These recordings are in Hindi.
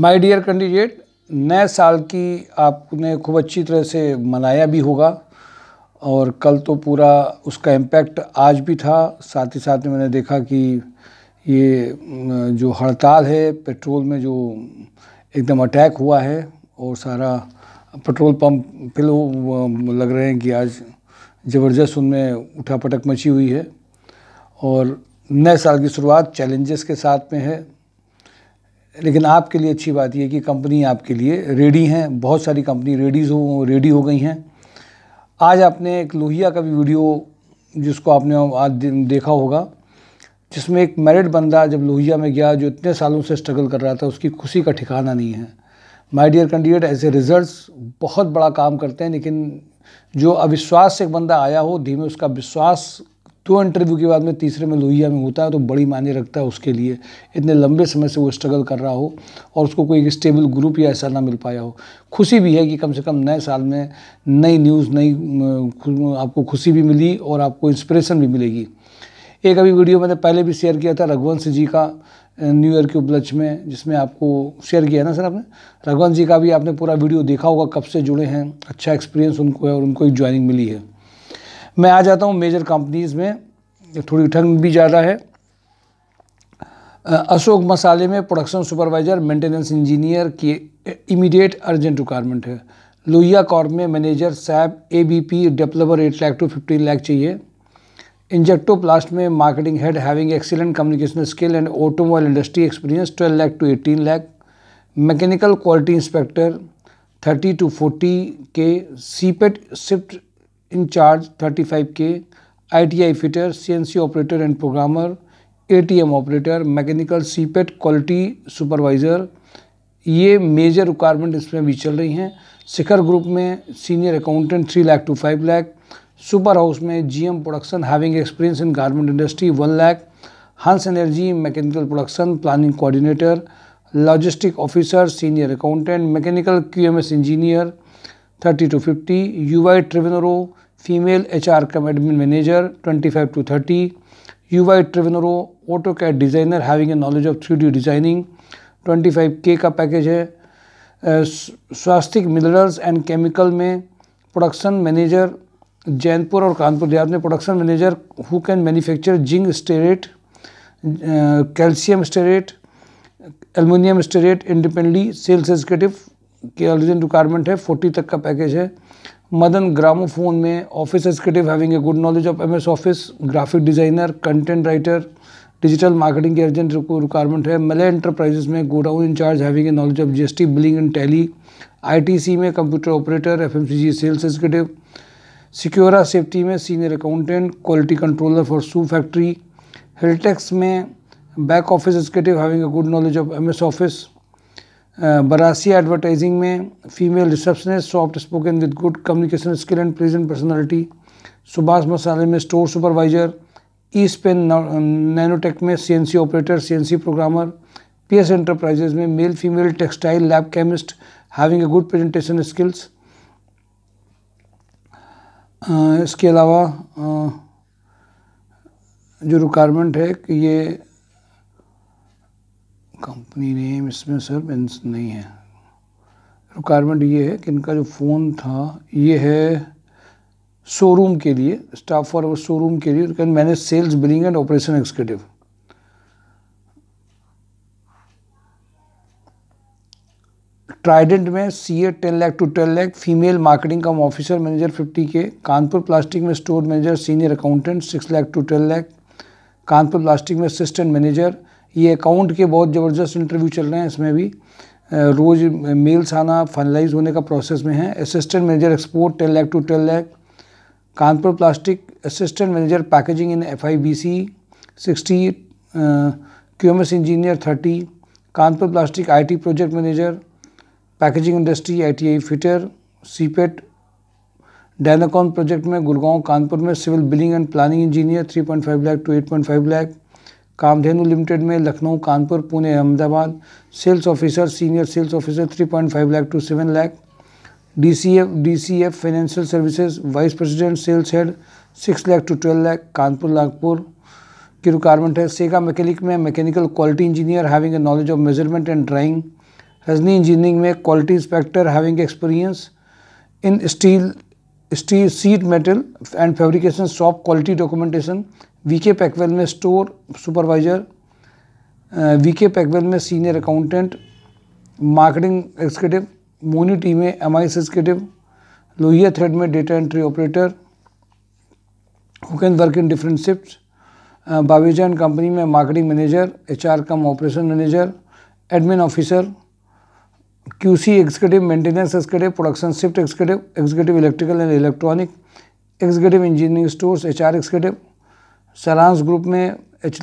माय डियर कैंडिडेट नए साल की आपने खूब अच्छी तरह से मनाया भी होगा और कल तो पूरा उसका इम्पैक्ट आज भी था साथ ही साथ में मैंने देखा कि ये जो हड़ताल है पेट्रोल में जो एकदम अटैक हुआ है और सारा पेट्रोल पंप फिल लग रहे हैं कि आज ज़बरदस्त उनमें उठापटक मची हुई है और नए साल की शुरुआत चैलेंजेस के साथ में है लेकिन आपके लिए अच्छी बात यह कि कंपनी आपके लिए रेडी हैं बहुत सारी कंपनी रेडीज हो रेडी हो गई हैं आज आपने एक लोहिया का भी वीडियो जिसको आपने आज देखा होगा जिसमें एक मैरिड बंदा जब लोहिया में गया जो इतने सालों से स्ट्रगल कर रहा था उसकी खुशी का ठिकाना नहीं है my dear candidate as a results बहुत बड़ा काम करते हैं लेकिन जो अविश्वास से एक बंदा आया हो धीमे उसका विश्वास दो तो इंटरव्यू के बाद में तीसरे में लोहिया में होता है तो बड़ी मायने रखता है उसके लिए इतने लंबे समय से वो स्ट्रगल कर रहा हो और उसको कोई स्टेबल ग्रुप या ऐसा ना मिल पाया हो खुशी भी है कि कम से कम नए साल में नई न्यूज़ नई आपको खुशी भी मिली और आपको इंस्परेशन भी मिलेगी एक अभी वीडियो मैंने पहले भी शेयर किया था रघुवंश जी का न्यू ईयर के उपलक्ष्य में जिसमें आपको शेयर किया ना सर आपने रघुवंश जी का भी आपने पूरा वीडियो देखा होगा कब से जुड़े हैं अच्छा एक्सपीरियंस उनको है और उनको एक ज्वाइनिंग मिली है मैं आ जाता हूँ मेजर कंपनीज़ में थोड़ी ठंड भी ज़्यादा है अशोक मसाले में प्रोडक्शन सुपरवाइज़र मेंटेनेंस इंजीनियर की इमीडिएट अर्जेंट रिक्वायरमेंट है लोहिया कॉर्प में मैनेजर साहब A B P developer eight lakh to fifteen lakh चाहिए इंजेक्टो प्लास्ट में marketing head having excellent communication skill and automobile industry experience twelve lakh to eighteen lakh mechanical quality inspector thirty to forty K CIPET shift incharge 35 K ITI fitter CNC operator and programmer ATM operator mechanical CIPET quality supervisor ये मेजर रिक्वायरमेंट इसमें भी चल रही हैं शिखर ग्रुप में senior accountant three lakh to five lakh super house में GM production having experience in garment industry one lakh Hans energy mechanical production planning coordinator logistic officer senior accountant mechanical QMS engineer thirty to fifty I ट्रिब्यूनरो female H R cum admin manager five to thirty U Y ट्रिवनरो AutoCAD designer having a knowledge of three D designing twenty five K का पैकेज है स्वास्थिक मिनरल्स एंड केमिकल में प्रोडक्शन मैनेजर जैनपुर और कानपुर देहात में production manager who can manufacture zinc stearate calcium stearate aluminium stearate independently sales executive के ऑलरेडी रिक्वायरमेंट है फोर्टी तक का पैकेज है मदन ग्रामोफोन में office executive having a good knowledge of M S office graphic designer content writer digital marketing के अर्जेंट रिक्वायरमेंट है मले एंटरप्राइजेस में godown incharge having a knowledge of G S T billing and tally ITC में computer operator FMCG sales executive Secura safety में senior accountant quality controller for shoe factory Hiltex में back office executive having a good knowledge of M S office बरासी एडवर्टाइजिंग में female receptionist soft spoken with good communication skill and present personality Subhash मसाले में store supervisor east pen nanotech में CNC operator CNC programmer PS enterprises में male female textile lab chemist having a good presentation skills इसके अलावा जो रिक्वायरमेंट है कि ये कंपनी नेम इसमें सर मेंस नहीं है रिक्वायरमेंट ये है कि इनका जो फ़ोन था ये है शोरूम के लिए स्टाफ फॉर शोरूम के लिए can manage sales billing and operation executive Trident में C A ten lakh to ten lakh female marketing cum officer manager fifty K Kanpur plastic में store manager senior accountant six lakh to ten lakh Kanpur plastic में असिस्टेंट मैनेजर ये अकाउंट के बहुत ज़बरदस्त इंटरव्यू चल रहे हैं इसमें भी रोज़ मेल्स आना फाइनलाइज होने का प्रोसेस में है assistant manager export ten lakh to ten lakh Kanpur plastic assistant manager packaging in F I B C sixty Q M S engineer thirty Kanpur plastic I T project manager packaging industry I T I fitter CIPET Dynacon project में गुड़गांव कानपुर में civil billing and planning engineer three point five lakh to eight point five lakh Kamdhenu limited में Lucknow Kanpur Pune Ahmedabad sales officer senior sales officer three point five lakh to seven lakh D C F D C F financial services vice president sales head six lakh to twelve lakh Kanpur Nagpur की रिक्वायरमेंट है सेगा मैकेनिक में mechanical quality engineer having a knowledge of measurement and drawing हजनी इंजीनियरिंग में quality inspector having experience in steel steel sheet metal and fabrication shop quality documentation V K Packwell में store supervisor V K Packwell में सीनियर अकाउंटेंट मार्केटिंग एग्जीक्यूटिव मोनी टी में M I executive Lohia thread में data entry operator who can work in different shift Baweja and company में marketing manager H R cum operation manager admin officer Q C executive maintenance executive production shift executive executive electrical and electronic executive engineering stores H R executive सलांस ग्रुप में एच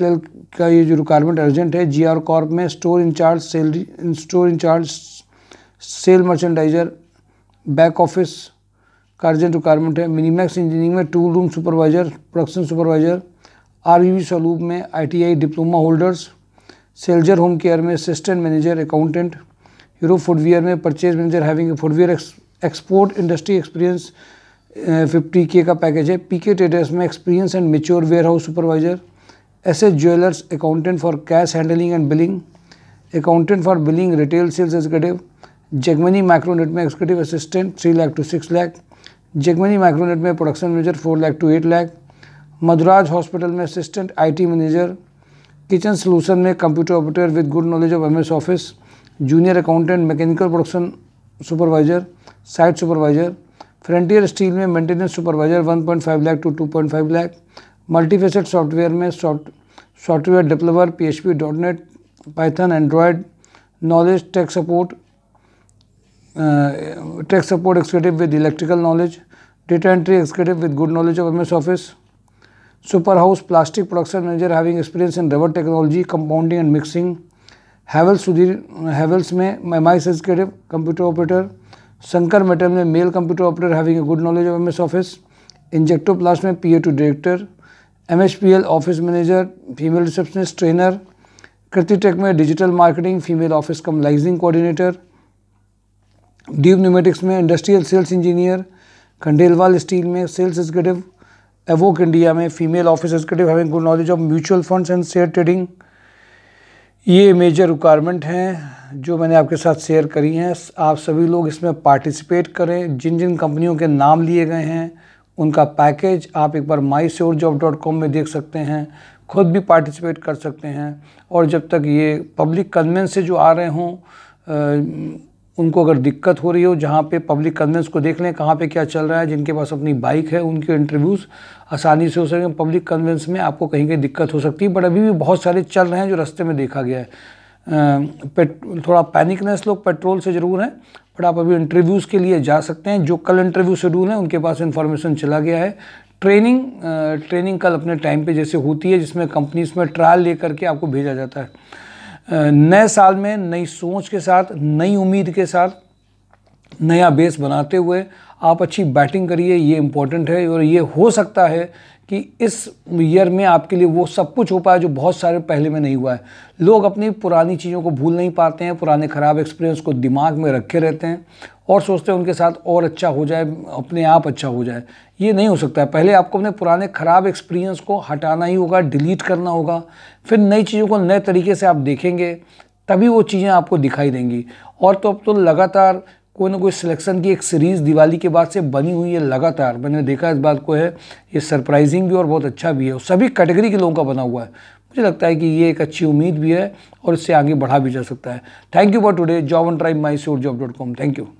का ये जो रिक्वायरमेंट अर्जेंट है जी आर कॉर्प में store incharge salary store incharge sale merchandiser back office का अर्जेंट रिक्वायरमेंट है मिनीमैक्स इंजीनियरिंग में tool room supervisor production supervisor R U सलूब में आई डिप्लोमा होल्डर्स सेल्जर होम केयर में assistant manager accountant Euro footwear में purchase manager having footwear export industry experience fifty K का पैकेज है पीके ट्रेडर्स में experience and mature warehouse supervisor S S jewellers accountant for cash handling and billing accountant for billing retail sales executive Jagmani micronet में executive assistant three lakh to six lakh Jagmani micronet में production manager four lakh to eight lakh Madhuraj hospital में assistant T manager kitchen solution में computer operator with good knowledge of M S office junior accountant mechanical production supervisor site supervisor frontier steel में maintenance supervisor 1.5 lakh to 2.5 lakh multifacet software में software developer P dot net python android knowledge tech support tech support executive with electrical knowledge data entry executive with good knowledge of M S office super house plastic production manager having experience in rubber technology compounding and mixing Havells Sudhir Havells में M I executive computer operator Shankar metal में male computer operator having a good knowledge of M S office Injecto Plast में P A to director M H P L office manager female receptionist trainer कृतिटेक में digital marketing female office cum liaising coordinator Dube pneumatics में industrial sales engineer Khandelwal steel में सेल्स एग्जीक्यूटिव एवोक इंडिया में female office executive having good knowledge of mutual funds and share trading ये मेजर रिक्वायरमेंट हैं जो मैंने आपके साथ शेयर करी हैं आप सभी लोग इसमें पार्टिसिपेट करें जिन जिन कंपनियों के नाम लिए गए हैं उनका पैकेज आप एक बार my sure job dot com में देख सकते हैं खुद भी पार्टिसिपेट कर सकते हैं और जब तक ये पब्लिक कन्वेंस से जो आ रहे हों उनको अगर दिक्कत हो रही हो जहाँ पे पब्लिक कन्वेंस को देख लें कहाँ पे क्या चल रहा है जिनके पास अपनी बाइक है उनके इंटरव्यूज़ आसानी से हो सकें पब्लिक कन्वेंस में आपको कहीं कहीं दिक्कत हो सकती है बट अभी भी बहुत सारे चल रहे हैं जो रास्ते में देखा गया है थोड़ा पैनिकनेस लोग पेट्रोल से ज़रूर हैं बट आप अभी इंटरव्यूज़ के लिए जा सकते हैं जो कल इंटरव्यू शेड्यूल हैं उनके पास इन्फॉर्मेशन चला गया है ट्रेनिंग ट्रेनिंग कल अपने टाइम पर जैसे होती है जिसमें कंपनीज में ट्रायल ले करके आपको भेजा जाता है नए साल में नई सोच के साथ नई उम्मीद के साथ नया बेस बनाते हुए आप अच्छी बैटिंग करिए ये इम्पोर्टेंट है और ये हो सकता है कि इस ईयर में आपके लिए वो सब कुछ हो पाया जो बहुत सारे पहले में नहीं हुआ है लोग अपनी पुरानी चीज़ों को भूल नहीं पाते हैं पुराने ख़राब एक्सपीरियंस को दिमाग में रखे रहते हैं और सोचते हैं उनके साथ और अच्छा हो जाए अपने आप अच्छा हो जाए ये नहीं हो सकता है पहले आपको अपने पुराने ख़राब एक्सपीरियंस को हटाना ही होगा डिलीट करना होगा फिर नई चीज़ों को नए तरीके से आप देखेंगे तभी वो चीज़ें आपको दिखाई देंगी और तो अब तो लगातार कोई ना कोई सिलेक्शन की एक सीरीज़ दिवाली के बाद से बनी हुई है लगातार मैंने देखा इस बात को है ये सरप्राइजिंग भी और बहुत अच्छा भी है और सभी कैटेगरी के लोगों का बना हुआ है मुझे लगता है कि ये एक अच्छी उम्मीद भी है और इससे आगे बढ़ा भी जा सकता है thank you for today job on ट्राइव my sure job dot com thank you